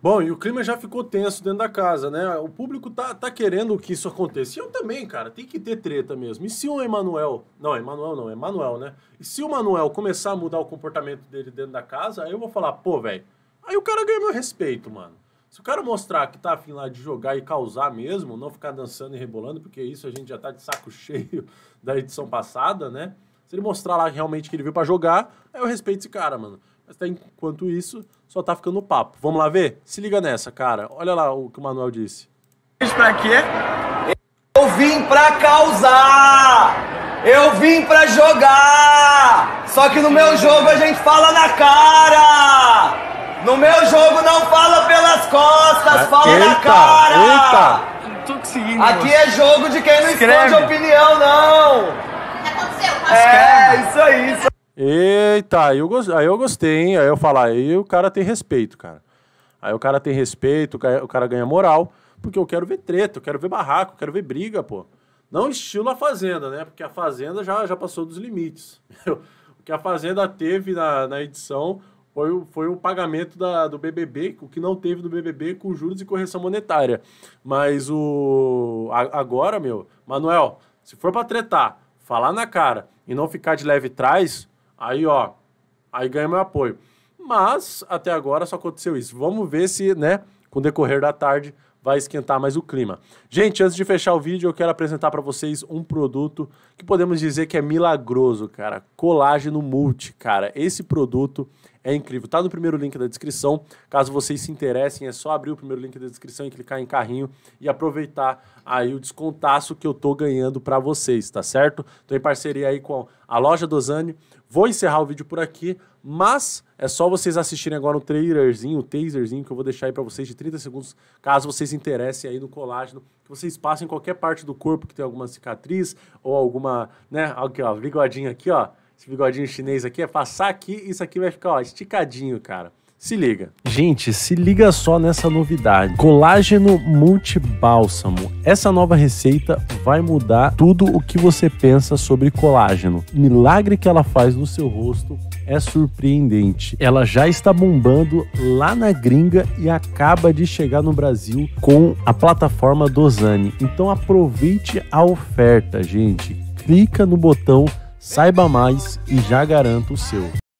Bom, e o clima já ficou tenso dentro da casa, né? O público tá, tá querendo que isso aconteça. E eu também, cara, tem que ter treta mesmo. E se o Emanuel. Não, Emanuel não, é Manuel, né? E se o Manuel começar a mudar o comportamento dele dentro da casa, aí eu vou falar, pô, velho. Aí o cara ganha meu respeito, mano. Se o cara mostrar que tá afim lá de jogar e causar mesmo, não ficar dançando e rebolando, porque isso a gente já tá de saco cheio da edição passada, né? Se ele mostrar lá realmente que ele veio para jogar, aí eu respeito esse cara, mano. Mas enquanto isso, só tá ficando papo. Vamos lá ver? Se liga nessa, cara. Olha lá o que o Manuel disse. Pra quê? Eu vim pra causar! Eu vim pra jogar! Só que no meu jogo a gente fala na cara! No meu jogo não fala pelas costas, ah, fala eita, na cara! Eita! Tô conseguindo. Aqui é jogo de quem não Escreve. esconde opinião, não! O que aconteceu? É, isso aí, isso aí. Eita, aí eu, aí eu gostei, hein? Aí eu falo, aí o cara tem respeito, cara. Aí o cara tem respeito, o cara, ganha moral, porque eu quero ver treta, eu quero ver barraco, eu quero ver briga, pô. Não estilo a Fazenda, né? Porque a Fazenda já, já passou dos limites. O que a Fazenda teve na, na edição foi, o, foi o pagamento da, do BBB, o que não teve do BBB com juros e correção monetária. Mas o. A, agora, meu, Manuel, se for pra tretar, falar na cara e não ficar de leve trás, Aí, ó, aí ganha meu apoio. Mas, até agora só aconteceu isso. Vamos ver se, né, com o decorrer da tarde, vai esquentar mais o clima. Gente, antes de fechar o vídeo, eu quero apresentar para vocês um produto que podemos dizer que é milagroso, cara. Colágeno Multi, cara. Esse produto é incrível. Tá no primeiro link da descrição. Caso vocês se interessem, é só abrir o primeiro link da descrição e clicar em carrinho e aproveitar aí o descontaço que eu tô ganhando para vocês, tá certo? Tô em parceria aí com a loja Dosani. Vou encerrar o vídeo por aqui, mas é só vocês assistirem agora o trailerzinho, o taserzinho que eu vou deixar aí para vocês de 30 segundos, caso vocês interesse aí no colágeno que vocês passam em qualquer parte do corpo que tem alguma cicatriz ou alguma, né, aqui ó, bigodinho aqui ó, esse bigodinho chinês aqui, é passar aqui, isso aqui vai ficar ó, esticadinho, cara. Se liga. Gente, se liga só nessa novidade. Colágeno multibálsamo. Essa nova receita vai mudar tudo o que você pensa sobre colágeno. Milagre que ela faz no seu rosto é surpreendente. Ela já está bombando lá na gringa e acaba de chegar no Brasil com a plataforma Dozani. Então aproveite a oferta, gente. Clica no botão Saiba Mais e já garanta o seu.